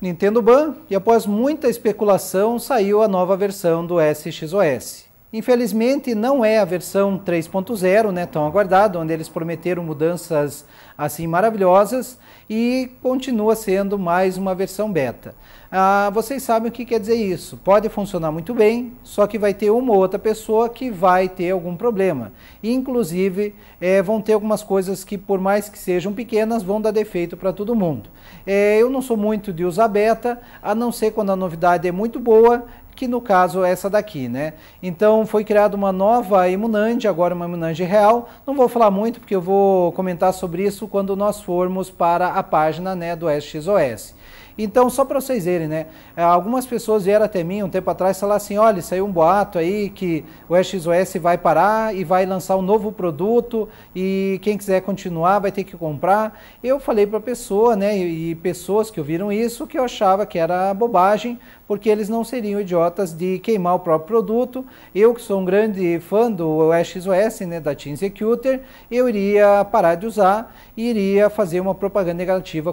Nintendo Ban e após muita especulação saiu a nova versão do SXOS. Infelizmente, não é a versão 3.0, né, tão aguardada, onde eles prometeram mudanças assim maravilhosas e continua sendo mais uma versão beta. Ah, vocês sabem o que quer dizer isso. Pode funcionar muito bem, só que vai ter uma ou outra pessoa que vai ter algum problema. Inclusive, é, vão ter algumas coisas que, por mais que sejam pequenas, vão dar defeito para todo mundo. É, eu não sou muito de usar beta, a não ser quando a novidade é muito boa que no caso é essa daqui, né? Então foi criada uma nova Emunand, agora uma Emunand real. Não vou falar muito porque eu vou comentar sobre isso quando nós formos para a página né, do SXOS. Então, só para vocês verem, né? Eh, algumas pessoas vieram até mim um tempo atrás e falaram assim: olha, saiu um boato aí que o XOS vai parar e vai lançar um novo produto e quem quiser continuar vai ter que comprar. Eu falei para a pessoa, né? E pessoas que ouviram isso que eu achava que era bobagem, porque eles não seriam idiotas de queimar o próprio produto. Eu, que sou um grande fã do XOS, né? Da Team Executor, eu iria parar de usar e iria fazer uma propaganda negativa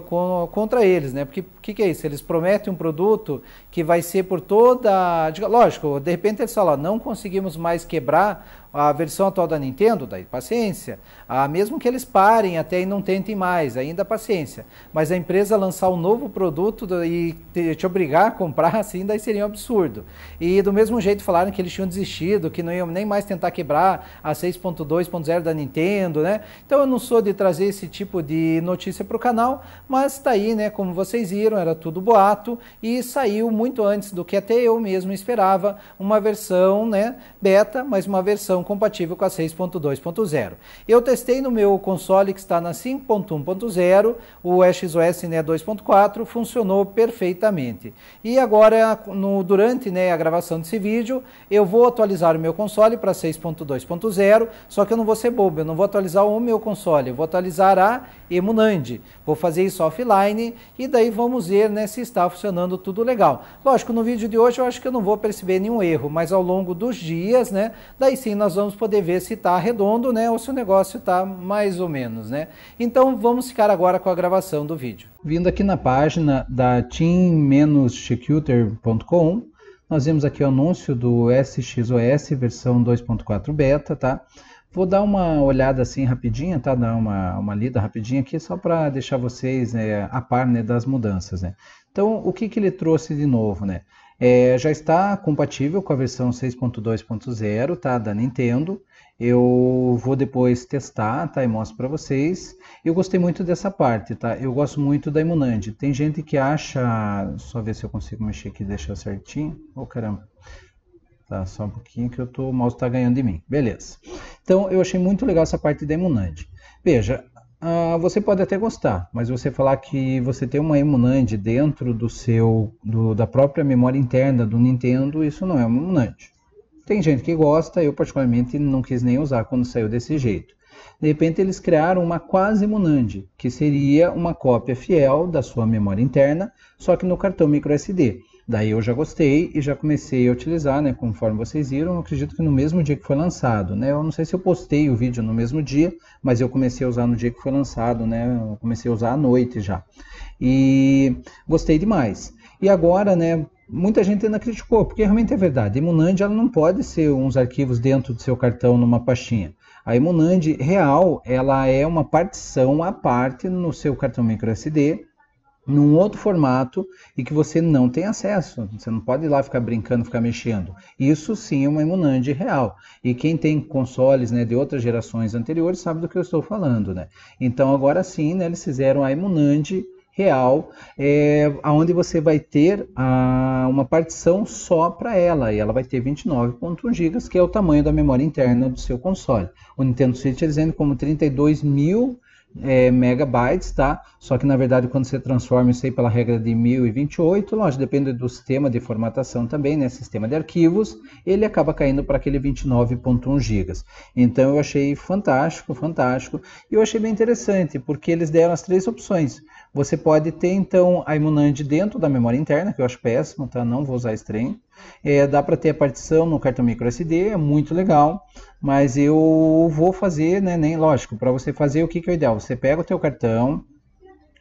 contra eles, né? Porque que, que é isso? Eles prometem um produto que vai ser por toda. Lógico, de repente eles falam, não conseguimos mais quebrar a versão atual da Nintendo, daí paciência. Ah, mesmo que eles parem até e não tentem mais, ainda paciência. Mas a empresa lançar um novo produto e te, te obrigar a comprar, assim, daí seria um absurdo. E do mesmo jeito falaram que eles tinham desistido, que não iam nem mais tentar quebrar a 6.2.0 da Nintendo, né? Então eu não sou de trazer esse tipo de notícia para o canal, mas tá aí, né? Como vocês viram, era tudo boato e saiu muito antes do que até eu mesmo esperava, uma versão, né, beta, mas uma versão compatível com a 6.2.0. Eu testei no meu console que está na 5.1.0, o XOS né, 2.4 funcionou perfeitamente. E agora, no, durante né, a gravação desse vídeo, eu vou atualizar o meu console para 6.2.0, só que eu não vou ser bobo, eu não vou atualizar o meu console, eu vou atualizar a Emunand. Vou fazer isso offline e daí vamos ver né, se está funcionando tudo legal. Lógico, no vídeo de hoje eu acho que eu não vou perceber nenhum erro, mas ao longo dos dias, né, daí sim nós nós vamos poder ver se está redondo, né, ou se o negócio está mais ou menos, né. Então vamos ficar agora com a gravação do vídeo. Vindo aqui na página da team-executor.com, nós vemos aqui o anúncio do SXOS versão 2.4 beta, tá? Vou dar uma olhada assim rapidinha, tá? Dar uma, uma lida rapidinha aqui só para deixar vocês né, a par né, das mudanças, né? Então, o que, que ele trouxe de novo, né? É, já está compatível com a versão 6.2.0 tá, da Nintendo. Eu vou depois testar tá, e mostro para vocês. Eu gostei muito dessa parte, tá? Eu gosto muito da Imunand. Tem gente que acha... Só ver se eu consigo mexer aqui e deixar certinho. Ô, oh, caramba. Tá, só um pouquinho que eu tô, o mouse está ganhando de mim. Beleza. Então, eu achei muito legal essa parte da Imunand. Veja, ah, você pode até gostar, mas você falar que você tem uma Emunand dentro do seu do, da própria memória interna do Nintendo, isso não é uma Emunand. Tem gente que gosta, eu particularmente não quis nem usar quando saiu desse jeito. De repente eles criaram uma quase Emunand, que seria uma cópia fiel da sua memória interna, só que no cartão microSD. Daí eu já gostei e já comecei a utilizar, né? Conforme vocês viram, acredito que no mesmo dia que foi lançado, né? Eu não sei se eu postei o vídeo no mesmo dia, mas eu comecei a usar no dia que foi lançado, né? Eu comecei a usar à noite já. E gostei demais. E agora, né? Muita gente ainda criticou, porque realmente é verdade. A Imunand, ela não pode ser uns arquivos dentro do seu cartão numa pastinha. A Imunand real, ela é uma partição à parte no seu cartão micro SD num outro formato e que você não tem acesso. Você não pode ir lá ficar brincando, ficar mexendo. Isso sim é uma imunande real. E quem tem consoles né, de outras gerações anteriores sabe do que eu estou falando. Né? Então agora sim, né, eles fizeram a imunande real, é, aonde você vai ter a, uma partição só para ela, e ela vai ter 29.1 GB, que é o tamanho da memória interna do seu console. O Nintendo Switch é dizendo como 32 mil é, megabytes, tá? Só que na verdade quando você transforma isso aí pela regra de 1028, lógico, depende do sistema de formatação também, né? Sistema de arquivos, ele acaba caindo para aquele 29.1 gigas. Então eu achei fantástico, fantástico. E eu achei bem interessante, porque eles deram as três opções. Você pode ter, então, a Imunand dentro da memória interna, que eu acho péssimo, tá? Não vou usar esse trem. É, dá para ter a partição no cartão micro SD, é muito legal, mas eu vou fazer, né, nem lógico, para você fazer o que, que é o ideal? Você pega o teu cartão,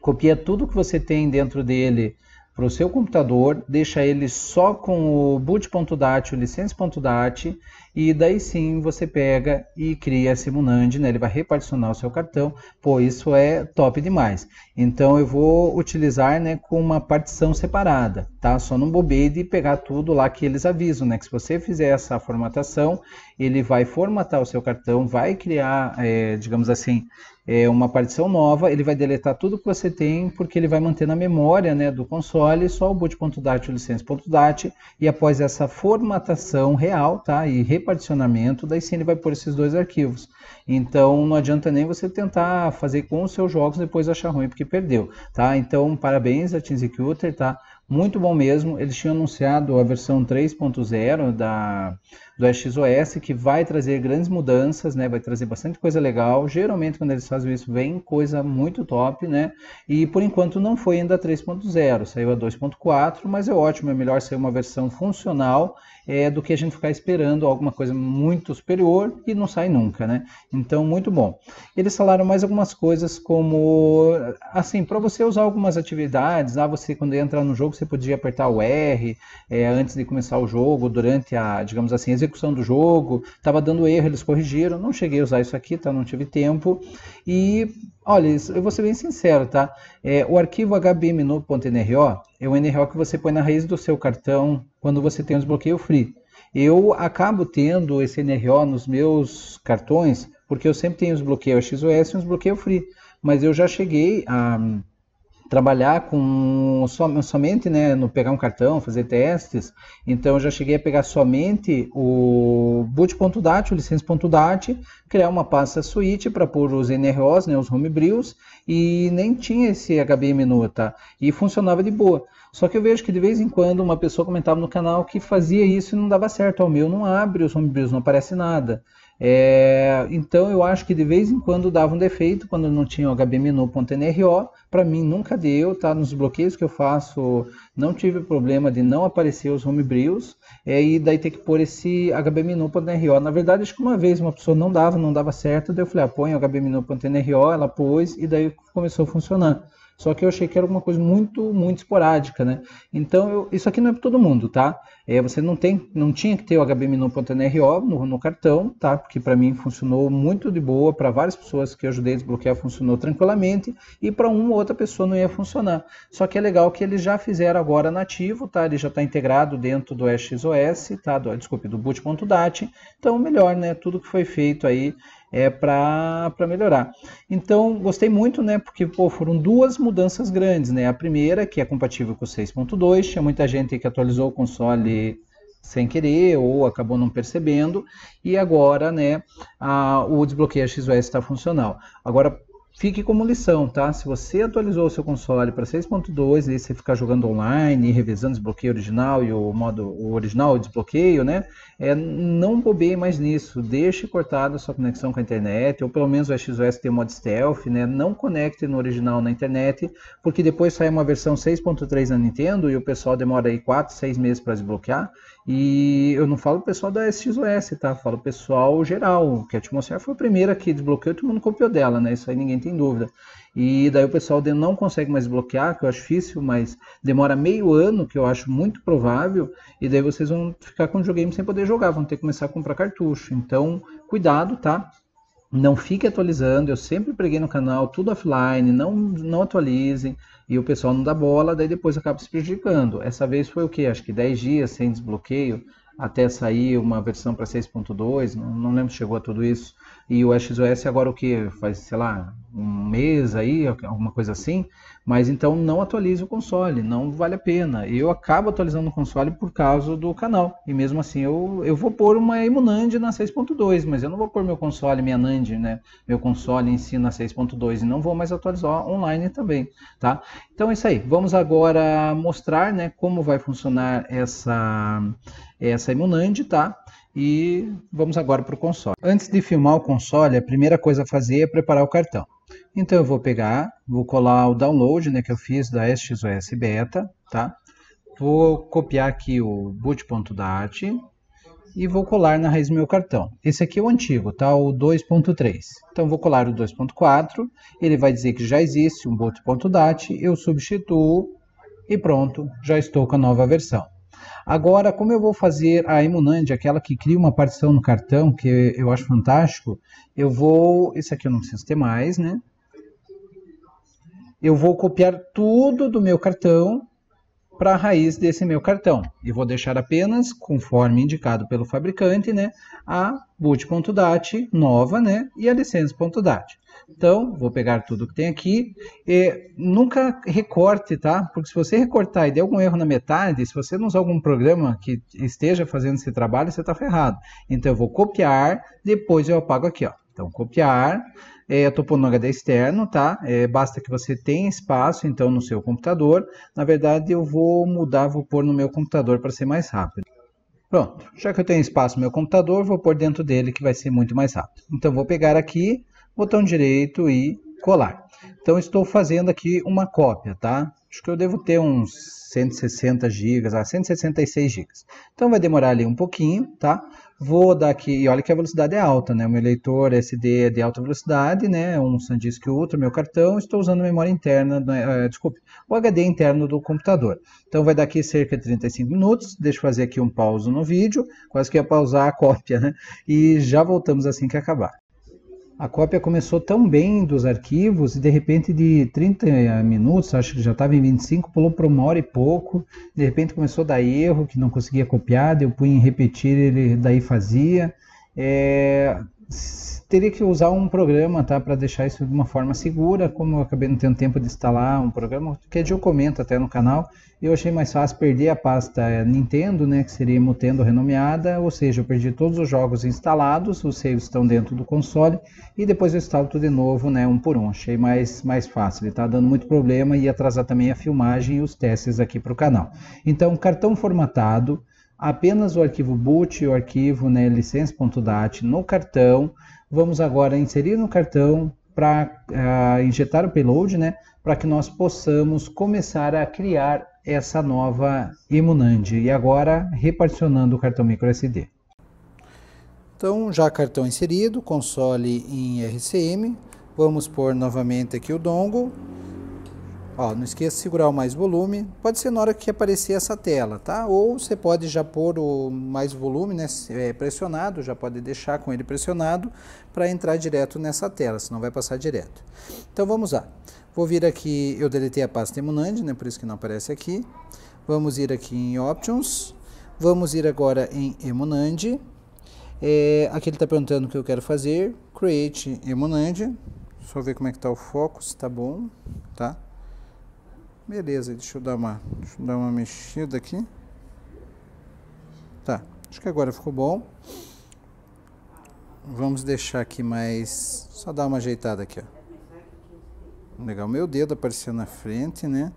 copia tudo que você tem dentro dele para o seu computador, deixa ele só com o boot.dat, o license.dat e daí sim você pega e cria a Simunand, né? ele vai reparticionar o seu cartão. Pô, isso é top demais. Então eu vou utilizar né, com uma partição separada, tá? Só não bobei de pegar tudo lá que eles avisam, né? Que se você fizer essa formatação, ele vai formatar o seu cartão, vai criar, é, digamos assim, é, uma partição nova, ele vai deletar tudo que você tem, porque ele vai manter na memória né, do console só o boot.dat, o licença.dat, e após essa formatação real, tá? E particionamento, tipo daí sim ele vai pôr esses dois arquivos. Então não adianta nem você tentar fazer com os seus jogos depois achar ruim porque perdeu, tá? Então parabéns a Team Executor, tá? Muito bom mesmo. Eles tinham anunciado a versão 3.0 da do XOS que vai trazer grandes mudanças, né? Vai trazer bastante coisa legal. Geralmente quando eles fazem isso vem coisa muito top, né? E por enquanto não foi ainda a 3.0, saiu a 2.4, mas é ótimo, é melhor ser uma versão funcional é, do que a gente ficar esperando alguma coisa muito superior e não sai nunca, né? Então muito bom. Eles falaram mais algumas coisas como assim, para você usar algumas atividades, ah, você quando entra no jogo você podia apertar o R é, antes de começar o jogo, durante a, digamos assim, execução do jogo. Estava dando erro, eles corrigiram. Não cheguei a usar isso aqui, tá? Não tive tempo. E, olha, eu vou ser bem sincero, tá? É, o arquivo HBM no .nro é o NRO que você põe na raiz do seu cartão quando você tem o desbloqueio free. Eu acabo tendo esse NRO nos meus cartões, porque eu sempre tenho os bloqueios XOS e os bloqueios free. Mas eu já cheguei a trabalhar com som, somente, né, no pegar um cartão, fazer testes. Então eu já cheguei a pegar somente o boot.dat, o licença.dat, criar uma pasta suíte para pôr os NROs, né, os homebrews, e nem tinha esse hbm tá? E funcionava de boa. Só que eu vejo que de vez em quando uma pessoa comentava no canal que fazia isso e não dava certo. O meu não abre os homebrews, não aparece nada. É, então eu acho que de vez em quando dava um defeito quando não tinha o hbmenu.nro. Para mim nunca deu, tá? Nos bloqueios que eu faço não tive problema de não aparecer os homebrews é, e daí ter que pôr esse hbmenu.nro. Na verdade acho que uma vez uma pessoa não dava, não dava certo, daí eu falei, ah, põe hbmenu.nro, ela pôs e daí começou a funcionar. Só que eu achei que era uma coisa muito, muito esporádica, né? Então, eu, isso aqui não é para todo mundo, tá? É, você não tem, não tinha que ter o HBMNO.NRO no, no cartão, tá? Porque para mim funcionou muito de boa, para várias pessoas que eu ajudei a desbloquear funcionou tranquilamente, e para uma ou outra pessoa não ia funcionar. Só que é legal que eles já fizeram agora nativo, tá? Ele já está integrado dentro do XOS, tá? Do, desculpe, do boot.dat. Então, melhor, né? Tudo que foi feito aí é, para melhorar. Então, gostei muito, né? Porque pô, foram duas mudanças grandes, né? A primeira, que é compatível com o 6.2, tinha muita gente que atualizou o console sem querer ou acabou não percebendo, e agora né, a, o desbloqueio XOS está funcional. Agora, fique como lição, tá? Se você atualizou o seu console para 6.2 e você ficar jogando online, revisando desbloqueio original e o modo o original o desbloqueio, né? É, não bobeie mais nisso, deixe cortada a sua conexão com a internet, ou pelo menos o XOS tem modo stealth, né? Não conecte no original na internet, porque depois sai uma versão 6.3 na Nintendo e o pessoal demora aí 4, 6 meses para desbloquear, e eu não falo o pessoal da SXOS, tá? falo o pessoal geral, que a Atmosfera foi a primeira que desbloqueou e todo mundo copiou dela, né? Isso aí ninguém tem dúvida. E daí o pessoal não consegue mais bloquear, que eu acho difícil, mas demora meio ano, que eu acho muito provável, e daí vocês vão ficar com o videogame sem poder jogar, vão ter que começar a comprar cartucho. Então, cuidado, tá? não fique atualizando. Eu sempre preguei no canal, tudo offline, não, não atualizem. E o pessoal não dá bola, daí depois acaba se prejudicando. Essa vez foi o quê? Acho que 10 dias sem desbloqueio até sair uma versão para 6.2, não, não, lembro se chegou a tudo isso. E o XOS agora o que? Faz, sei lá, um mês aí, alguma coisa assim. Mas então não atualize o console, não vale a pena. Eu acabo atualizando o console por causa do canal. E mesmo assim eu, eu vou pôr uma Emunand na 6.2, mas eu não vou pôr meu console, minha NAND, né? Meu console em si na 6.2 e não vou mais atualizar online também, tá? Então é isso aí. Vamos agora mostrar, né, como vai funcionar essa essa é Imunand, tá? E vamos agora para o console. Antes de filmar o console, a primeira coisa a fazer é preparar o cartão. Então eu vou pegar, vou colar o download né, que eu fiz da SXOS Beta, tá? Vou copiar aqui o boot.dat e vou colar na raiz do meu cartão. Esse aqui é o antigo, tá? O 2.3. Então vou colar o 2.4, ele vai dizer que já existe um boot.dat, eu substituo e pronto, já estou com a nova versão. Agora, como eu vou fazer a Emunand, aquela que cria uma partição no cartão, que eu acho fantástico, eu vou... Esse aqui eu não preciso ter mais, né? Eu vou copiar tudo do meu cartão para a raiz desse meu cartão. E vou deixar apenas, conforme indicado pelo fabricante, né, a boot.dat nova né, e a licença.dat. Então, vou pegar tudo que tem aqui. E nunca recorte, tá? Porque se você recortar e der algum erro na metade, se você não usar algum programa que esteja fazendo esse trabalho, você está ferrado. Então, eu vou copiar, depois eu apago aqui, ó. Então, copiar, é estou HD externo, tá? É, basta que você tenha espaço, então, no seu computador. Na verdade, eu vou mudar, vou pôr no meu computador para ser mais rápido. Pronto, já que eu tenho espaço no meu computador, vou pôr dentro dele que vai ser muito mais rápido. Então, vou pegar aqui, botão direito e colar. Então, estou fazendo aqui uma cópia, tá? Acho que eu devo ter uns 160 GB, ah, 166 GB. Então, vai demorar ali um pouquinho, tá? Vou dar aqui, e olha que a velocidade é alta, né? O meu leitor SD é de alta velocidade, né? Um SanDisk Ultra, meu cartão, estou usando memória interna, uh, desculpe, o HD interno do computador. Então vai dar aqui cerca de 35 minutos, deixa eu fazer aqui um pauso no vídeo, quase que ia pausar a cópia, né? E já voltamos assim que acabar a cópia começou tão bem dos arquivos e de repente de 30 minutos, acho que já estava em 25, pulou para uma hora e pouco. De repente começou a dar erro, que não conseguia copiar, eu punha em repetir, ele daí fazia. É, teria que usar um programa, tá, para deixar isso de uma forma segura, como eu acabei não tendo tempo de instalar um programa, que é de eu comento até no canal, eu achei mais fácil perder a pasta eh, Nintendo, né, que seria Mutendo renomeada, ou seja, eu perdi todos os jogos instalados, os saves estão dentro do console, e depois eu instalo tudo de novo, né, um por um, achei mais, mais fácil, ele tá dando muito problema e atrasar também a filmagem e os testes aqui para o canal. Então, cartão formatado, apenas o arquivo boot e o arquivo né, licença.dat no cartão. Vamos agora inserir no cartão para uh, ah, injetar o payload, né, para que nós possamos começar a criar essa nova Emunand. E agora reparticionando o cartão microSD. Então, já cartão inserido, console em RCM, vamos pôr novamente aqui o dongle Ó, não esqueça de segurar o mais volume. Pode ser na hora que aparecer essa tela, tá? Ou você pode já pôr o mais volume né, é pressionado, já pode deixar com ele pressionado para entrar direto nessa tela, senão vai passar direto. Então vamos lá. Vou vir aqui, eu deletei a pasta Emunand, né, por isso que não aparece aqui. Vamos ir aqui em Options. Vamos ir agora em Emunand. É, aqui ele está perguntando o que eu quero fazer. Create Emunand. Só ver como é que está o foco, se está bom, tá? Beleza, deixa eu dar uma, deixa eu dar uma mexida aqui. Tá, acho que agora ficou bom. Vamos deixar aqui mais, só dar uma ajeitada aqui, ó. Legal, meu dedo apareceu na frente, né?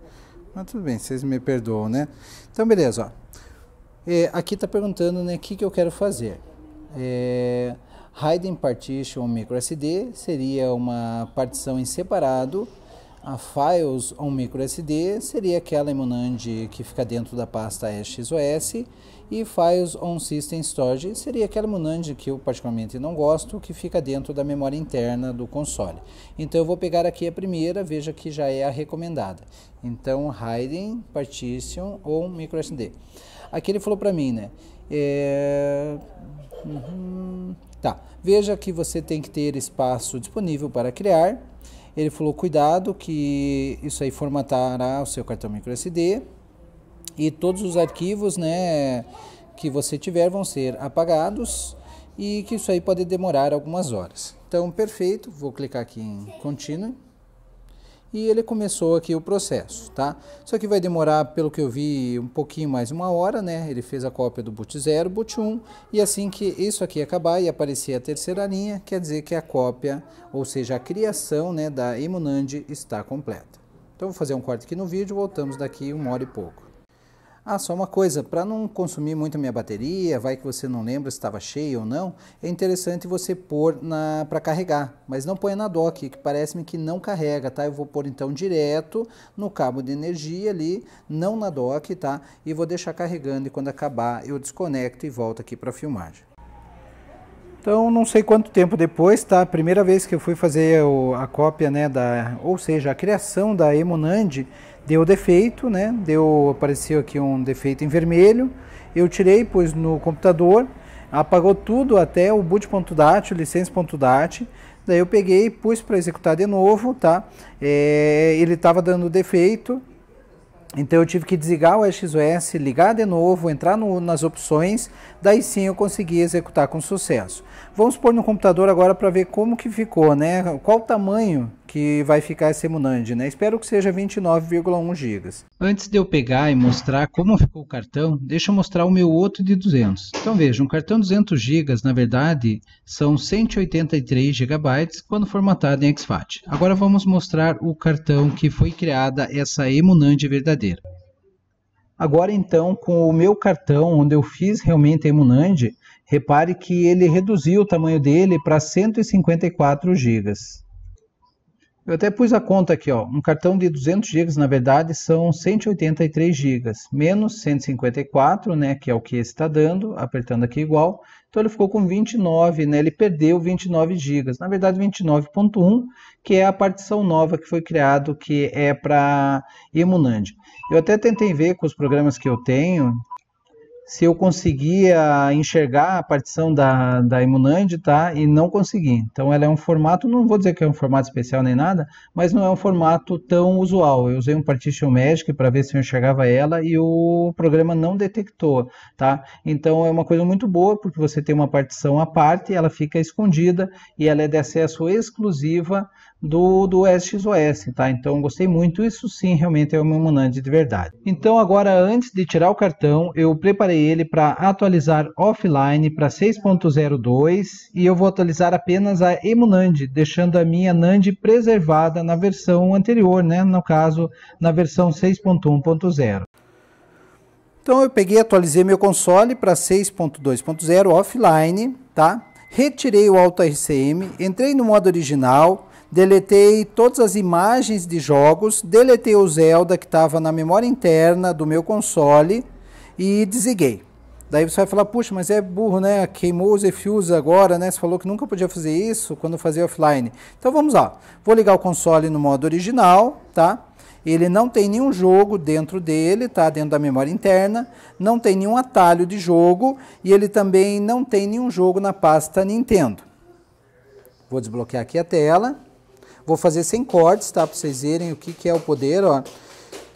Mas tudo bem, vocês me perdoam, né? Então, beleza, ó. É, aqui está perguntando, né, o que, que eu quero fazer. É, Hidden Partition MicroSD seria uma partição em separado a Files ou microSD seria aquela Emunand que fica dentro da pasta SXOS e Files on System Storage seria aquela Emunand que eu particularmente não gosto, que fica dentro da memória interna do console. Então eu vou pegar aqui a primeira, veja que já é a recomendada. Então Hiding, Partition ou microSD. Aqui ele falou para mim, né? É... Uhum. Tá, veja que você tem que ter espaço disponível para criar ele falou: cuidado, que isso aí formatará o seu cartão microSD e todos os arquivos né, que você tiver vão ser apagados e que isso aí pode demorar algumas horas. Então, perfeito, vou clicar aqui em Continue e ele começou aqui o processo, tá? Isso aqui vai demorar, pelo que eu vi, um pouquinho mais uma hora, né? Ele fez a cópia do boot 0, boot 1, e assim que isso aqui acabar e aparecer a terceira linha, quer dizer que a cópia, ou seja, a criação né, da Imunand está completa. Então vou fazer um corte aqui no vídeo, voltamos daqui uma hora e pouco. Ah, só uma coisa, para não consumir muito a minha bateria, vai que você não lembra se estava cheia ou não, é interessante você pôr para carregar, mas não ponha na dock, que parece-me que não carrega, tá? Eu vou pôr então direto no cabo de energia ali, não na dock, tá? E vou deixar carregando e quando acabar eu desconecto e volto aqui para a filmagem. Então, não sei quanto tempo depois, tá? Primeira vez que eu fui fazer a cópia, né, da, ou seja, a criação da Emonand, deu defeito, né? Deu, apareceu aqui um defeito em vermelho. Eu tirei, pus no computador, apagou tudo até o boot.dat, licença.dat. Daí eu peguei, pus para executar de novo, tá? É, ele estava dando defeito, então eu tive que desligar o XOS, ligar de novo, entrar no, nas opções, daí sim eu consegui executar com sucesso. Vamos pôr no computador agora para ver como que ficou, né? Qual o tamanho que vai ficar esse Emunand, né? Espero que seja 29,1 GB. Antes de eu pegar e mostrar como ficou o cartão, deixa eu mostrar o meu outro de 200. Então veja, um cartão 200 GB, na verdade, são 183 GB quando formatado em exFAT. Agora vamos mostrar o cartão que foi criada essa Emunand verdadeira. Agora então, com o meu cartão, onde eu fiz realmente a Emunand, Repare que ele reduziu o tamanho dele para 154 GB. Eu até pus a conta aqui, ó. um cartão de 200 GB na verdade são 183 GB, menos 154, né, que é o que está dando, apertando aqui igual. Então ele ficou com 29, né, ele perdeu 29 GB, na verdade 29.1, que é a partição nova que foi criado, que é para Imunand. Eu até tentei ver com os programas que eu tenho, se eu conseguia enxergar a partição da, da Imunand, tá? E não consegui. Então ela é um formato, não vou dizer que é um formato especial nem nada, mas não é um formato tão usual. Eu usei um Partition Magic para ver se eu enxergava ela e o programa não detectou, tá? Então é uma coisa muito boa, porque você tem uma partição à parte, ela fica escondida e ela é de acesso exclusiva do, do SXOS, tá? Então gostei muito, isso sim realmente é uma Monand de verdade. Então agora antes de tirar o cartão, eu preparei ele para atualizar offline para 6.02 e eu vou atualizar apenas a Emunand, deixando a minha NAND preservada na versão anterior, né? No caso, na versão 6.1.0. Então eu peguei, e atualizei meu console para 6.2.0 offline, tá? Retirei o Auto RCM, entrei no modo original, deletei todas as imagens de jogos, deletei o Zelda que estava na memória interna do meu console e desliguei. Daí você vai falar, puxa, mas é burro, né? Queimou os eFuse agora, né? Você falou que nunca podia fazer isso quando fazia offline. Então vamos lá. Vou ligar o console no modo original, tá? Ele não tem nenhum jogo dentro dele, tá? Dentro da memória interna. Não tem nenhum atalho de jogo. E ele também não tem nenhum jogo na pasta Nintendo. Vou desbloquear aqui a tela. Vou fazer sem cortes, tá? Para vocês verem o que, que é o poder, ó.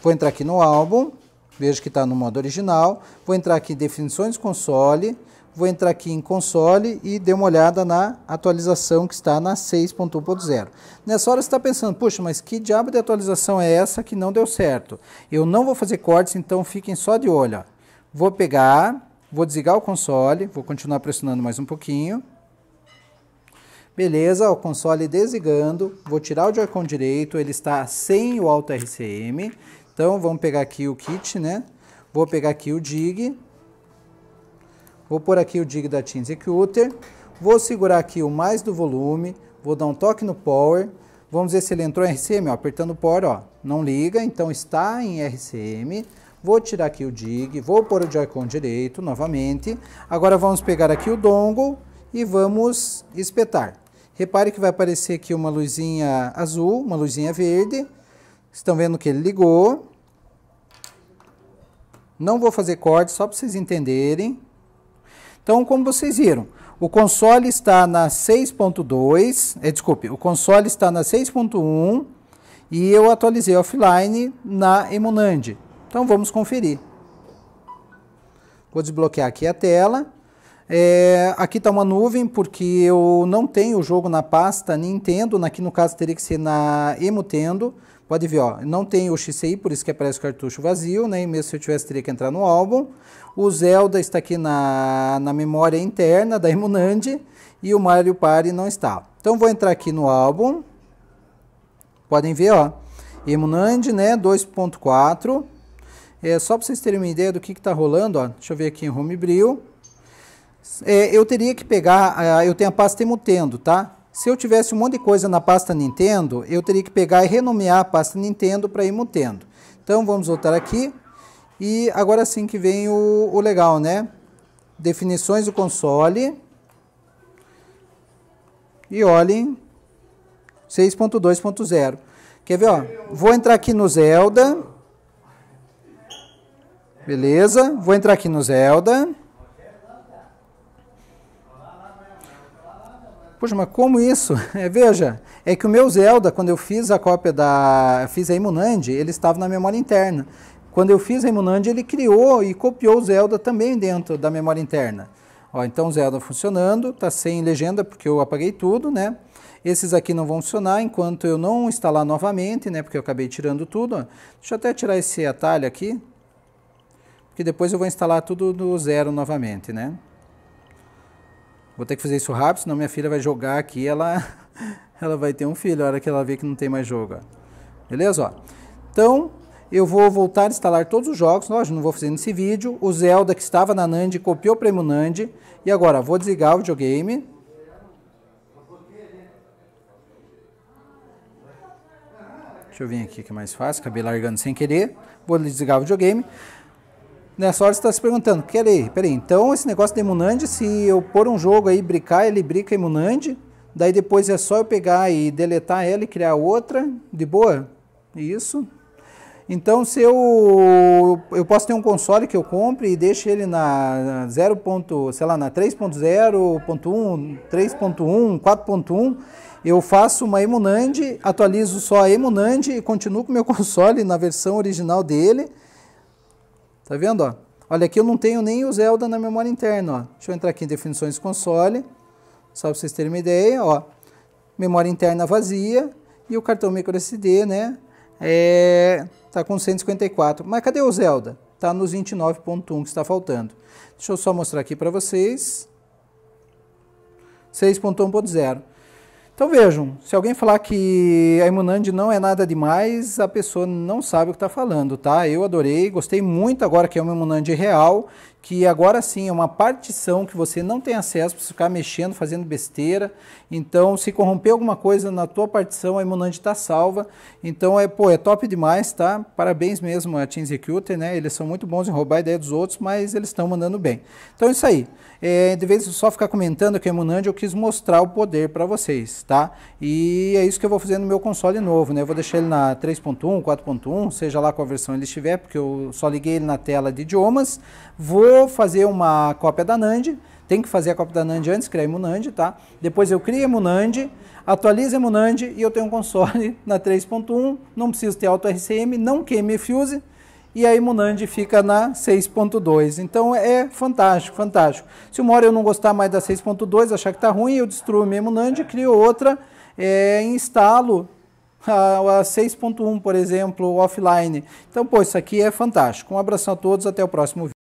Vou entrar aqui no álbum, vejo que está no modo original. Vou entrar aqui em definições console, vou entrar aqui em console e dê uma olhada na atualização que está na 6.1.0. Nessa hora você está pensando, puxa, mas que diabo de atualização é essa que não deu certo? Eu não vou fazer cortes, então fiquem só de olho. Ó. Vou pegar, vou desligar o console, vou continuar pressionando mais um pouquinho. Beleza, o console desligando, vou tirar o Joy-Con direito, ele está sem o alto RCM. Então vamos pegar aqui o kit, né? Vou pegar aqui o DIG. Vou pôr aqui o DIG da Team Executor. Vou segurar aqui o mais do volume, vou dar um toque no Power. Vamos ver se ele entrou em RCM, ó, apertando o Power, ó, não liga, então está em RCM. Vou tirar aqui o DIG, vou pôr o Joy-Con direito novamente. Agora vamos pegar aqui o dongle e vamos espetar. Repare que vai aparecer aqui uma luzinha azul, uma luzinha verde. Estão vendo que ele ligou. Não vou fazer corte, só para vocês entenderem. Então, como vocês viram, o console está na 6.2, é, desculpe, o console está na 6.1 e eu atualizei offline na Emunand. Então, vamos conferir. Vou desbloquear aqui a tela. É, aqui está uma nuvem, porque eu não tenho o jogo na pasta Nintendo, aqui no caso teria que ser na Emutendo. Pode ver, ó, não tem o XCI, por isso que aparece o cartucho vazio, né? E mesmo se eu tivesse, teria que entrar no álbum. O Zelda está aqui na, na memória interna da Emunand e o Mario Party não está. Então vou entrar aqui no álbum. Podem ver, ó, Emunand, né, 2.4. É, só para vocês terem uma ideia do que está rolando, ó, deixa eu ver aqui em Homebrew é, eu teria que pegar, ah, eu tenho a pasta Emutendo, tá? Se eu tivesse um monte de coisa na pasta Nintendo, eu teria que pegar e renomear a pasta Nintendo para Emutendo. Então vamos voltar aqui e agora sim que vem o, o legal, né? Definições do console e olhem 6.2.0. Quer ver, ó? Vou entrar aqui no Zelda. Beleza? Vou entrar aqui no Zelda. Poxa, mas como isso? É, veja, é que o meu Zelda, quando eu fiz a cópia da. fiz a Imunand, ele estava na memória interna. Quando eu fiz a Imunand, ele criou e copiou o Zelda também dentro da memória interna. Ó, então o Zelda funcionando, está sem legenda porque eu apaguei tudo, né? Esses aqui não vão funcionar enquanto eu não instalar novamente, né? Porque eu acabei tirando tudo. Deixa eu até tirar esse atalho aqui, porque depois eu vou instalar tudo do zero novamente, né? Vou ter que fazer isso rápido, senão minha filha vai jogar aqui, ela, ela vai ter um filho, na hora que ela vê que não tem mais jogo. Ó. Beleza? Ó. Então, eu vou voltar a instalar todos os jogos, lógico, não vou fazer nesse vídeo. O Zelda que estava na Nand copiou o prêmio Nand. E agora, vou desligar o videogame. Deixa eu vir aqui que é mais fácil, acabei largando sem querer. Vou desligar o videogame nessa né, hora você está se perguntando, peraí, peraí, então esse negócio de Emunand, se eu pôr um jogo aí, bricar, ele brica Emunand, daí depois é só eu pegar e deletar ela e criar outra, de boa? Isso. Então se eu, eu posso ter um console que eu compre e deixe ele na 0. sei lá, na 3.0.1, 3.1, 4.1, eu faço uma Emunand, atualizo só a Emunand e continuo com o meu console na versão original dele, Tá vendo, ó? Olha, aqui eu não tenho nem o Zelda na memória interna, ó. Deixa eu entrar aqui em definições console, só para vocês terem uma ideia, ó. Memória interna vazia e o cartão micro SD, né, é, tá com 154. Mas cadê o Zelda? Tá nos 29.1 que está faltando. Deixa eu só mostrar aqui para vocês. 6.1.0. Então vejam, se alguém falar que a Imunand não é nada demais, a pessoa não sabe o que está falando, tá? Eu adorei, gostei muito agora que é uma Imunand real que agora sim é uma partição que você não tem acesso para ficar mexendo, fazendo besteira. Então, se corromper alguma coisa na tua partição, a Imunand está salva. Então, é, pô, é top demais, tá? Parabéns mesmo a Team Executor, né? Eles são muito bons em roubar a ideia dos outros, mas eles estão mandando bem. Então, é isso aí. É, de vez em só ficar comentando que a Imunand, eu quis mostrar o poder para vocês, tá? E é isso que eu vou fazer no meu console novo, né? Eu vou deixar ele na 3.1, 4.1, seja lá qual versão ele estiver, porque eu só liguei ele na tela de idiomas. Vou vou fazer uma cópia da NAND, tem que fazer a cópia da NAND antes, criar NAND, tá? Depois eu crio NAND, atualizo NAND e eu tenho um console na 3.1, não preciso ter auto RCM, não queime fuse e a NAND fica na 6.2. Então é fantástico, fantástico. Se uma hora eu não gostar mais da 6.2, achar que tá ruim, eu destruo minha NAND, crio outra, é, instalo a, a 6.1, por exemplo, offline. Então, pô, isso aqui é fantástico. Um abraço a todos, até o próximo vídeo.